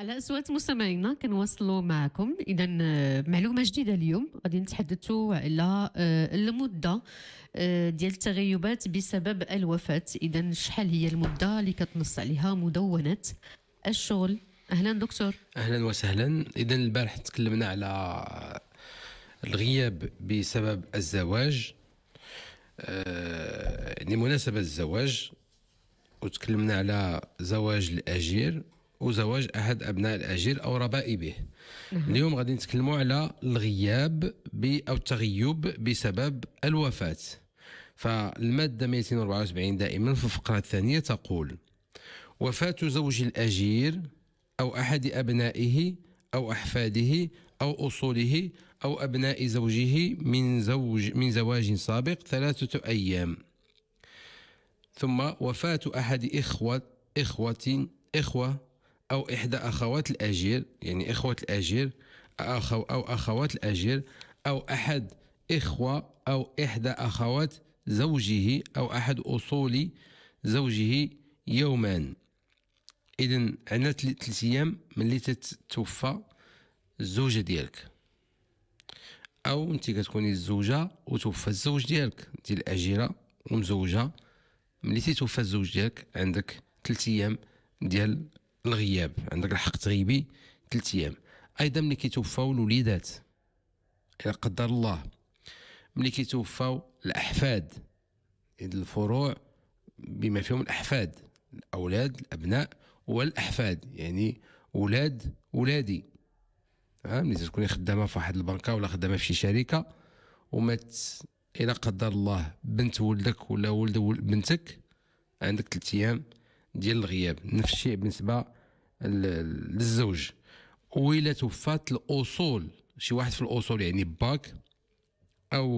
على أصوات مستمعينا كنواصلوا معكم إذا آه، معلومة جديدة اليوم غادي نتحدثوا على آه، المدة آه، ديال التغيبات بسبب الوفاة إذا شحال هي المدة اللي كتنص عليها مدونة الشغل أهلا دكتور أهلا وسهلا إذا البارح تكلمنا على الغياب بسبب الزواج لمناسبة يعني الزواج وتكلمنا على زواج الأجير وزواج احد ابناء الاجير او ربائبه نعم. اليوم غادي نتكلموا على الغياب او التغيب بسبب الوفاه فالماده 274 دائما في الفقره الثانيه تقول وفاه زوج الاجير او احد ابنائه او احفاده او اصوله او ابناء زوجه من زوج من زواج سابق ثلاثه ايام ثم وفاه احد اخوه اخوه اخوه أو إحدى أخوات الأجير يعني إخوة الأجير أخو أو أخوات الأجير أو أحد إخوة أو إحدى أخوات زوجه أو أحد أصول زوجه يوما إذا عندنا ثلاث أيام ملي تتوفى الزوجة ديالك أو أنت كتكوني الزوجة وتوفى الزوج ديالك أنت الأجيرة ومزوجة ملي تتوفى الزوج ديالك عندك ثلاث أيام ديال الغياب عندك الحق تغيبي ثلاث ايام ايضا ملي كيتوفاو الوليدات الى قدر الله ملي كيتوفاو الاحفاد الفروع بما فيهم الاحفاد الاولاد الابناء والاحفاد يعني ولاد ولادي ها ملي تكوني خدامه في واحد البنكه ولا خدامه في شي شركه ومات الا قدر الله بنت ولدك ولا ولد بنتك عندك ثلاث ايام ديال الغياب نفس الشيء بالنسبه للزوج وإلا توفات الأصول شي واحد في الأصول يعني باك أو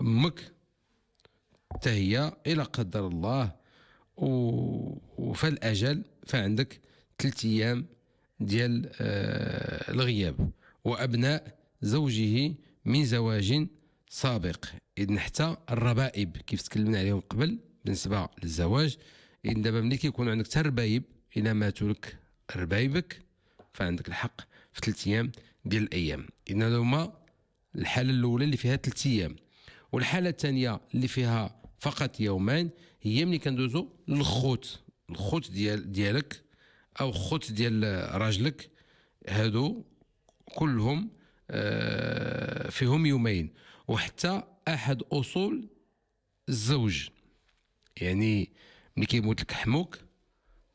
أمك حتى هي الى قدر الله وفالأجل فعندك ثلاث أيام ديال آه، الغياب وأبناء زوجه من زواج سابق إذن حتى الربائب كيف تكلمنا عليهم قبل بالنسبة للزواج إن دابا ملي كيكون عندك حتى ربايب إلا ماتوا لك ربايبك فعندك الحق في ثلاث أيام ديال الأيام إن هما الحالة الأولى اللي فيها ثلاث أيام والحالة الثانية اللي فيها فقط يومان هي ملي كندوزو للخوت الخوت ديال ديالك أو خوت ديال راجلك هادو كلهم آه، فيهم يومين وحتى أحد أصول الزوج يعني ملي كيموت لك حموك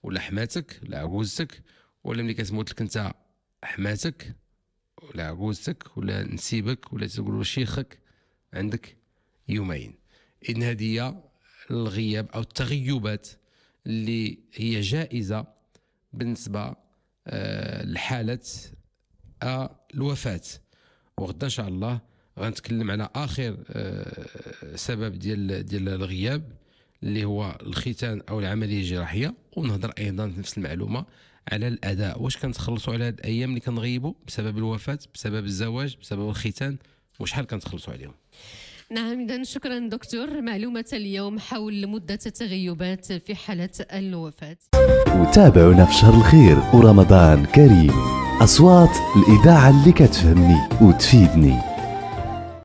ولا حماتك ولا عجوزتك ولا ملي كتموت لك انت حماتك ولا عجوزتك ولا نسيبك ولا تقولوا شيخك عندك يومين ان هذه هي الغياب او التغيبات اللي هي جائزه بالنسبه آه، لحاله آه، الوفاه وغدا ان شاء الله غنتكلم على اخر آه، سبب ديال ديال الغياب اللي هو الختان او العمليه الجراحيه ونهضر ايضا نفس المعلومه على الاداء واش كنتخلصوا على هاد الايام اللي كنغيبوا بسبب الوفاه بسبب الزواج بسبب الختان وشحال كنتخلصوا عليهم نعم إذا شكرا دكتور معلومة اليوم حول مدة التغيبات في حالة الوفاة وتابعونا في شهر الخير ورمضان كريم أصوات الإذاعة اللي كتفهمني وتفيدني